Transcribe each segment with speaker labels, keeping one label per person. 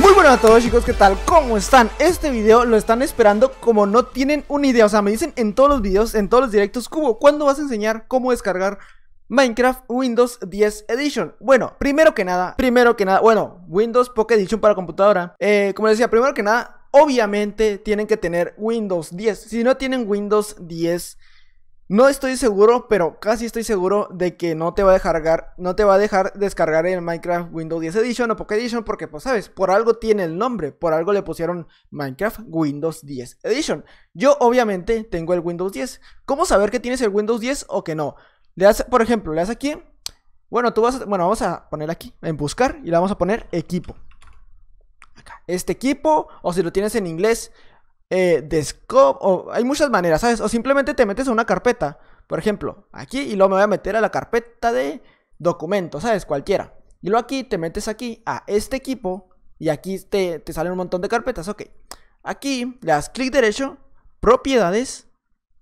Speaker 1: Muy buenas a todos chicos, ¿qué tal? ¿Cómo están? Este video lo están esperando como no tienen una idea O sea, me dicen en todos los videos, en todos los directos Cubo, ¿cuándo vas a enseñar cómo descargar Minecraft Windows 10 Edition Bueno, primero que nada, primero que nada Bueno, Windows Pocket Edition para computadora eh, Como les decía, primero que nada Obviamente tienen que tener Windows 10 Si no tienen Windows 10 no estoy seguro, pero casi estoy seguro de que no te va a dejar, no te va a dejar descargar el Minecraft Windows 10 Edition o Pocket Edition porque, pues sabes, por algo tiene el nombre, por algo le pusieron Minecraft Windows 10 Edition. Yo obviamente tengo el Windows 10. ¿Cómo saber que tienes el Windows 10 o que no? Le das, por ejemplo, le das aquí. Bueno, tú vas, a, bueno, vamos a poner aquí en buscar y le vamos a poner equipo. Acá. Este equipo, o si lo tienes en inglés, eh, o hay muchas maneras, ¿sabes? O simplemente te metes a una carpeta, por ejemplo, aquí y luego me voy a meter a la carpeta de documentos, ¿sabes? Cualquiera. Y luego aquí te metes aquí a este equipo y aquí te, te salen un montón de carpetas, ok. Aquí le das clic derecho, propiedades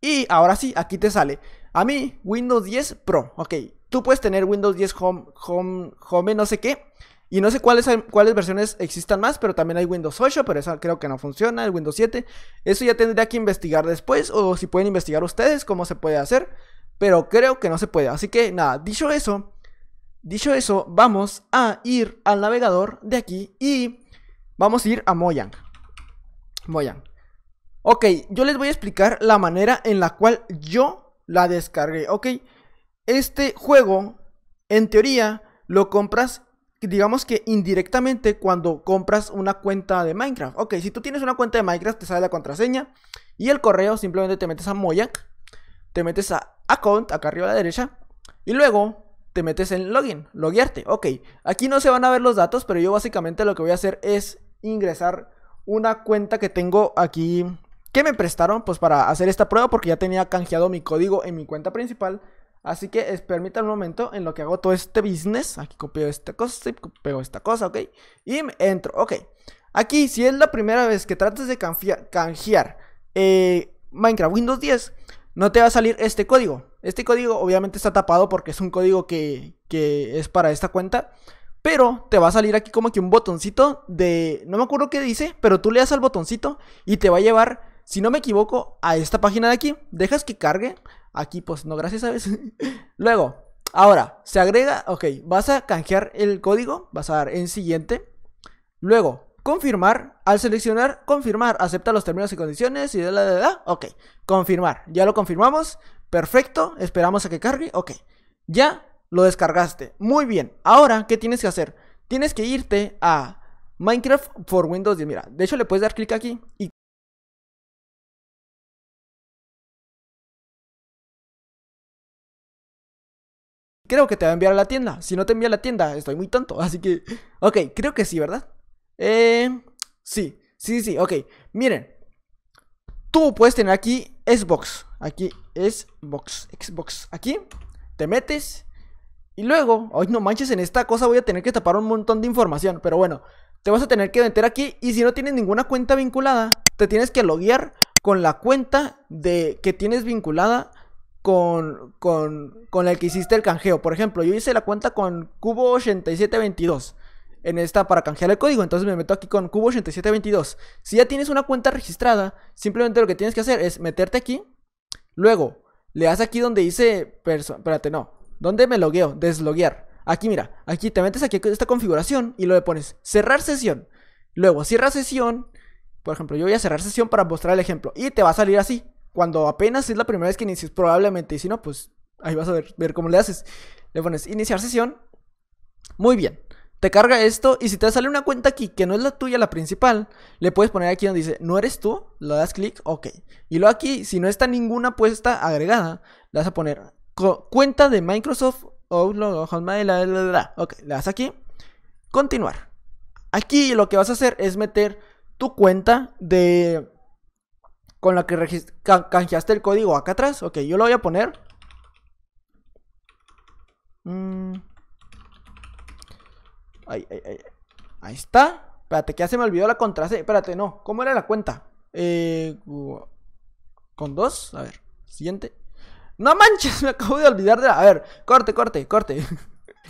Speaker 1: y ahora sí, aquí te sale. A mí, Windows 10 Pro, ok. Tú puedes tener Windows 10 Home, Home, Home, no sé qué. Y no sé cuáles, cuáles versiones existan más, pero también hay Windows 8, pero eso creo que no funciona, el Windows 7. Eso ya tendría que investigar después, o si pueden investigar ustedes cómo se puede hacer, pero creo que no se puede. Así que nada, dicho eso, dicho eso, vamos a ir al navegador de aquí y vamos a ir a Mojang. Mojang. Ok, yo les voy a explicar la manera en la cual yo la descargué, ok. Este juego, en teoría, lo compras digamos que indirectamente cuando compras una cuenta de Minecraft. Ok, si tú tienes una cuenta de Minecraft, te sale la contraseña y el correo, simplemente te metes a Moyak, te metes a Account, acá arriba a la derecha, y luego te metes en Login, loguearte. Ok, aquí no se van a ver los datos, pero yo básicamente lo que voy a hacer es ingresar una cuenta que tengo aquí que me prestaron pues para hacer esta prueba porque ya tenía canjeado mi código en mi cuenta principal Así que permítanme un momento en lo que hago todo este business. Aquí copio esta cosa, copio esta cosa, ok. Y entro, ok. Aquí, si es la primera vez que trates de canjear, eh, Minecraft Windows 10, no te va a salir este código. Este código obviamente está tapado porque es un código que, que es para esta cuenta. Pero te va a salir aquí como que un botoncito de... No me acuerdo qué dice, pero tú le das al botoncito y te va a llevar, si no me equivoco, a esta página de aquí. Dejas que cargue. Aquí pues no, gracias, ¿sabes? Luego, ahora, se agrega, ok, vas a canjear el código, vas a dar en siguiente. Luego, confirmar, al seleccionar confirmar, acepta los términos y condiciones y de la, de la, ok, confirmar, ya lo confirmamos, perfecto, esperamos a que cargue, ok, ya lo descargaste, muy bien, ahora, ¿qué tienes que hacer? Tienes que irte a Minecraft for Windows 10, mira, de hecho le puedes dar clic aquí y Creo que te va a enviar a la tienda. Si no te envía a la tienda, estoy muy tonto. Así que, ok, creo que sí, ¿verdad? Eh, sí, sí, sí, ok. Miren, tú puedes tener aquí Xbox. Aquí Xbox, Xbox. Aquí te metes. Y luego, hoy no manches, en esta cosa voy a tener que tapar un montón de información. Pero bueno, te vas a tener que meter aquí. Y si no tienes ninguna cuenta vinculada, te tienes que loguear con la cuenta de que tienes vinculada con, el que hiciste el canjeo. Por ejemplo, yo hice la cuenta con cubo 8722 en esta para canjear el código. Entonces me meto aquí con cubo 8722. Si ya tienes una cuenta registrada, simplemente lo que tienes que hacer es meterte aquí. Luego, le das aquí donde dice... Espérate, no. ¿Dónde me logueo? Desloguear. Aquí, mira. Aquí te metes aquí esta configuración y lo le pones cerrar sesión. Luego, cierra sesión. Por ejemplo, yo voy a cerrar sesión para mostrar el ejemplo. Y te va a salir así cuando apenas es la primera vez que inicias, probablemente, y si no, pues ahí vas a ver, cómo le haces. Le pones iniciar sesión. Muy bien. Te carga esto y si te sale una cuenta aquí que no es la tuya, la principal, le puedes poner aquí donde dice no eres tú, le das clic, ok. Y luego aquí, si no está ninguna apuesta agregada, le vas a poner cuenta de Microsoft Outlook, ok, le das aquí, continuar. Aquí lo que vas a hacer es meter tu cuenta de con la que canjeaste el código acá atrás. Ok, yo lo voy a poner. Mm. Ahí, ay. está. Espérate, que ya se me olvidó la contraseña. Espérate, no. ¿Cómo era la cuenta? Eh, con dos. A ver, siguiente. No manches, me acabo de olvidar de la... A ver, corte, corte, corte.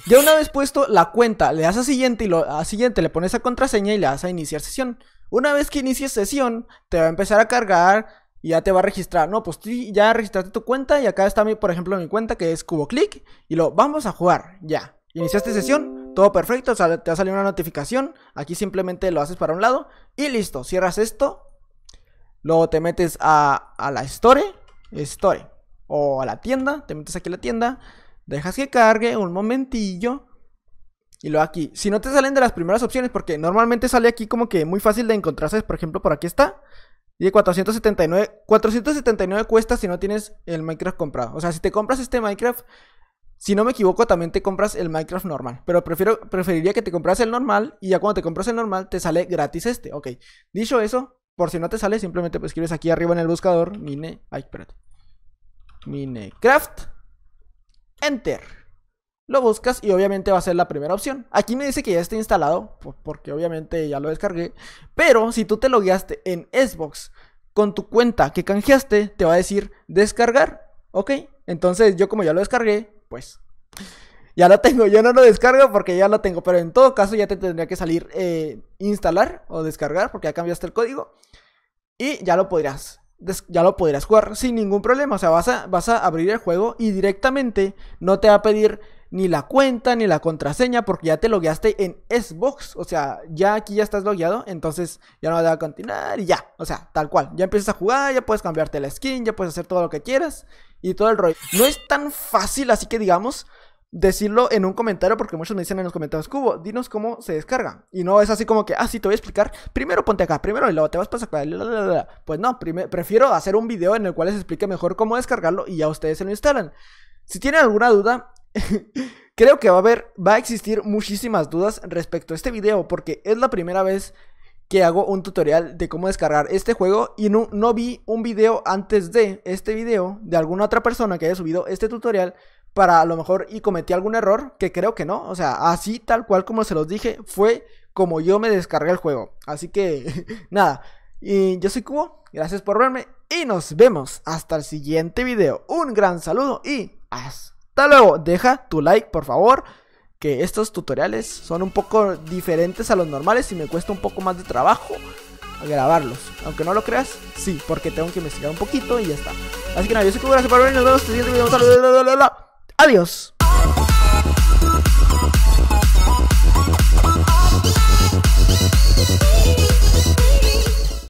Speaker 1: Ya una vez puesto la cuenta, le das a siguiente y lo, a siguiente le pones la contraseña y le das a iniciar sesión. Una vez que inicies sesión, te va a empezar a cargar y ya te va a registrar. No, pues ya registraste tu cuenta y acá está, mi, por ejemplo, mi cuenta que es CuboClick y lo vamos a jugar. Ya, iniciaste sesión, todo perfecto, te va a salir una notificación. Aquí simplemente lo haces para un lado y listo, cierras esto. Luego te metes a, a la Store, Store, o a la tienda, te metes aquí a la tienda Dejas que cargue un momentillo. Y lo aquí, si no te salen de las primeras opciones, porque normalmente sale aquí como que muy fácil de encontrarse, por ejemplo, por aquí está. Y 479, 479 cuesta si no tienes el Minecraft comprado. O sea, si te compras este Minecraft, si no me equivoco, también te compras el Minecraft normal. Pero prefiero, preferiría que te compras el normal y ya cuando te compras el normal te sale gratis este. Ok, dicho eso, por si no te sale, simplemente pues, escribes aquí arriba en el buscador, mine, ay, espérate. Minecraft. Enter. Lo buscas y obviamente va a ser la primera opción. Aquí me dice que ya está instalado, porque obviamente ya lo descargué. Pero si tú te logueaste en Xbox con tu cuenta que canjeaste, te va a decir descargar. Ok, entonces yo como ya lo descargué, pues ya lo tengo. Yo no lo descargo porque ya lo tengo. Pero en todo caso ya te tendría que salir eh, instalar o descargar porque ya cambiaste el código. Y ya lo podrías ya lo podrías jugar sin ningún problema. O sea, vas a, vas a abrir el juego y directamente no te va a pedir ni la cuenta ni la contraseña porque ya te logueaste en Xbox. O sea, ya aquí ya estás logueado, entonces ya no te va a continuar y ya. O sea, tal cual. Ya empiezas a jugar, ya puedes cambiarte la skin, ya puedes hacer todo lo que quieras y todo el rollo. No es tan fácil, así que digamos, decirlo en un comentario porque muchos me dicen en los comentarios, Cubo, dinos cómo se descarga. Y no es así como que, ah, sí, te voy a explicar, primero ponte acá, primero y luego te vas para Pues no, prefiero hacer un video en el cual les explique mejor cómo descargarlo y ya ustedes se lo instalan. Si tienen alguna duda, creo que va a haber, va a existir muchísimas dudas respecto a este video porque es la primera vez que hago un tutorial de cómo descargar este juego y no, no vi un video antes de este video de alguna otra persona que haya subido este tutorial para a lo mejor y cometí algún error, que creo que no, o sea, así tal cual como se los dije, fue como yo me descargué el juego. Así que nada, y yo soy Cubo, gracias por verme y nos vemos hasta el siguiente video. Un gran saludo y hasta luego. Deja tu like, por favor, que estos tutoriales son un poco diferentes a los normales y me cuesta un poco más de trabajo grabarlos. Aunque no lo creas, sí, porque tengo que investigar un poquito y ya está. Así que nada, yo soy Cubo, gracias por verme y nos vemos hasta el siguiente video. Un saludo. Adiós.